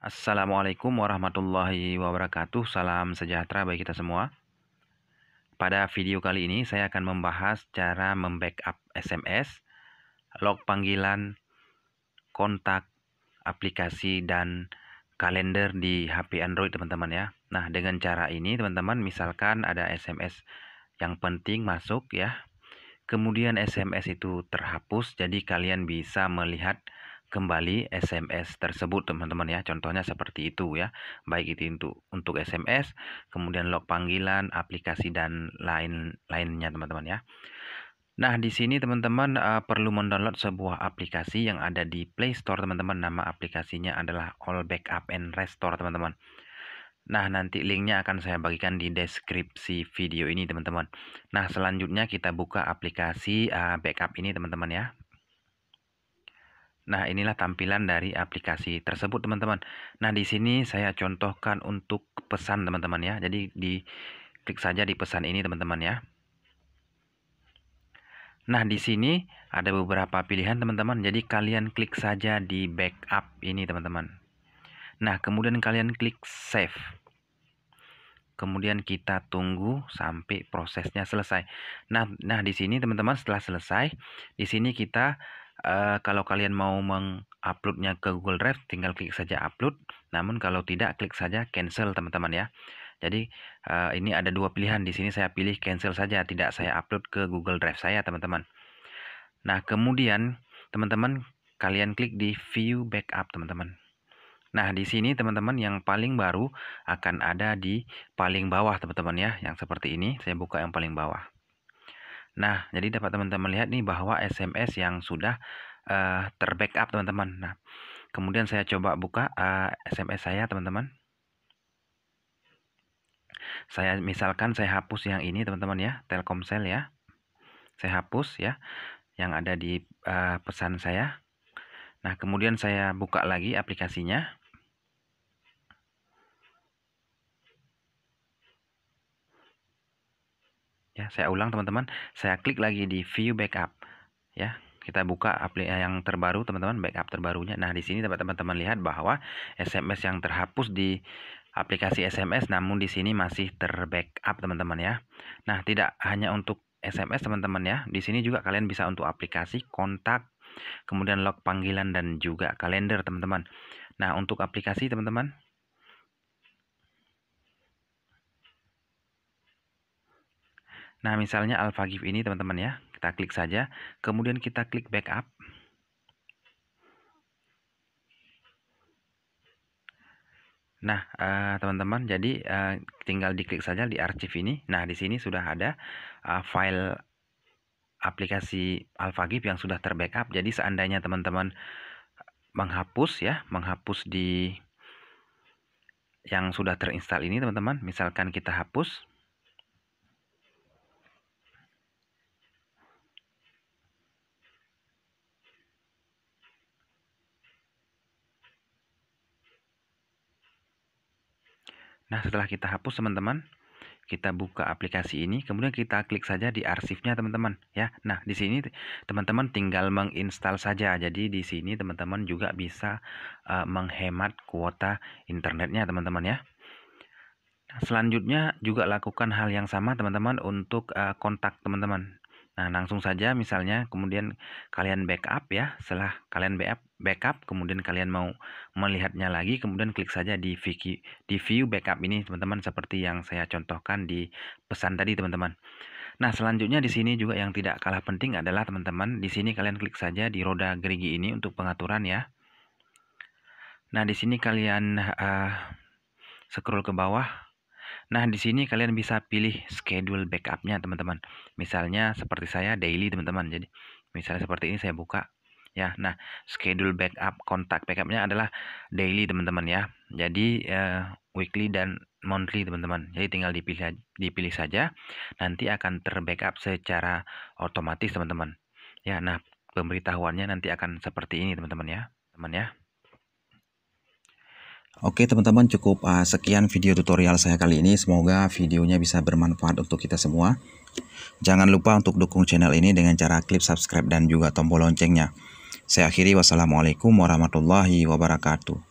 Assalamualaikum warahmatullahi wabarakatuh. Salam sejahtera bagi kita semua. Pada video kali ini saya akan membahas cara membackup SMS, log panggilan, kontak, aplikasi dan kalender di HP Android teman-teman ya. Nah, dengan cara ini teman-teman misalkan ada SMS yang penting masuk ya. Kemudian SMS itu terhapus jadi kalian bisa melihat kembali SMS tersebut teman-teman ya contohnya seperti itu ya baik itu untuk untuk SMS kemudian log panggilan aplikasi dan lain lainnya teman-teman ya Nah, di sini teman-teman uh, perlu mendownload sebuah aplikasi yang ada di Play Store, teman-teman. Nama aplikasinya adalah All Backup and Restore, teman-teman. Nah, nanti linknya akan saya bagikan di deskripsi video ini, teman-teman. Nah, selanjutnya kita buka aplikasi uh, backup ini, teman-teman ya. Nah, inilah tampilan dari aplikasi tersebut, teman-teman. Nah, di sini saya contohkan untuk pesan, teman-teman ya. Jadi, di klik saja di pesan ini, teman-teman ya. Nah, di sini ada beberapa pilihan, teman-teman. Jadi, kalian klik saja di backup ini, teman-teman. Nah, kemudian kalian klik save. Kemudian kita tunggu sampai prosesnya selesai. Nah, nah di sini teman-teman setelah selesai, di sini kita Uh, kalau kalian mau menguploadnya ke Google Drive, tinggal klik saja upload. Namun kalau tidak, klik saja cancel teman-teman ya. Jadi uh, ini ada dua pilihan. Di sini saya pilih cancel saja, tidak saya upload ke Google Drive saya teman-teman. Nah kemudian teman-teman kalian klik di View Backup teman-teman. Nah, di sini teman-teman yang paling baru akan ada di paling bawah teman-teman ya, yang seperti ini. Saya buka yang paling bawah. Nah, jadi dapat teman-teman lihat nih bahwa SMS yang sudah uh, terbackup teman-teman. Nah, kemudian saya coba buka uh, eh, SMS saya teman-teman. Saya misalkan saya hapus yang ini teman-teman ya, Telkomsel ya. Saya hapus ya yang ada di uh, pesan saya. Nah, kemudian saya buka lagi aplikasinya. ya saya ulang teman-teman saya klik lagi di view backup ya kita buka aplikasi eh, yang terbaru teman-teman backup terbarunya nah di sini teman-teman lihat bahwa SMS yang terhapus di aplikasi SMS namun di sini masih terbackup teman-teman ya. Nah, tidak hanya untuk SMS teman-teman ya. Di sini juga kalian bisa untuk aplikasi kontak, kemudian log panggilan dan juga kalender teman-teman. Nah, untuk aplikasi teman-teman Nah, misalnya gif ini teman-teman ya, kita klik saja, kemudian kita klik backup. Nah, eh, teman-teman, uh, jadi uh, tinggal diklik saja di archive ini. Nah, di sini sudah ada uh, file aplikasi gif yang sudah terbackup. Jadi seandainya teman-teman menghapus ya, menghapus di yang sudah terinstall ini teman-teman, misalkan kita hapus Nah, setelah kita hapus teman-teman, kita buka aplikasi ini, kemudian kita klik saja di arsipnya teman-teman, ya. Nah, di sini teman-teman tinggal menginstal saja. Jadi di sini teman-teman juga bisa uh, menghemat kuota internetnya teman-teman ya. Selanjutnya juga lakukan hal yang sama teman-teman untuk uh, kontak teman-teman. Nah, langsung saja misalnya kemudian kalian backup ya. Setelah kalian backup, backup kemudian kalian mau melihatnya lagi, kemudian klik saja di view, di view backup ini teman-teman seperti yang saya contohkan di pesan tadi teman-teman. Nah, selanjutnya di sini juga yang tidak kalah penting adalah teman-teman, di sini kalian klik saja di roda gerigi ini untuk pengaturan ya. Nah, di sini kalian uh, scroll ke bawah Nah, di sini kalian bisa pilih schedule backupnya, teman-teman. Misalnya seperti saya daily, teman-teman. Jadi, misalnya seperti ini saya buka ya. Nah, schedule backup kontak backupnya adalah daily, teman-teman ya. Jadi uh, weekly dan monthly, teman-teman. Jadi tinggal dipilih dipilih saja. Nanti akan terbackup secara otomatis, teman-teman. Ya, nah pemberitahuannya nanti akan seperti ini, teman-teman ya. Teman ya. Oke teman-teman cukup uh, sekian video tutorial saya kali ini semoga videonya bisa bermanfaat untuk kita semua Jangan lupa untuk dukung channel ini dengan cara klik subscribe dan juga tombol loncengnya Saya akhiri wassalamualaikum warahmatullahi wabarakatuh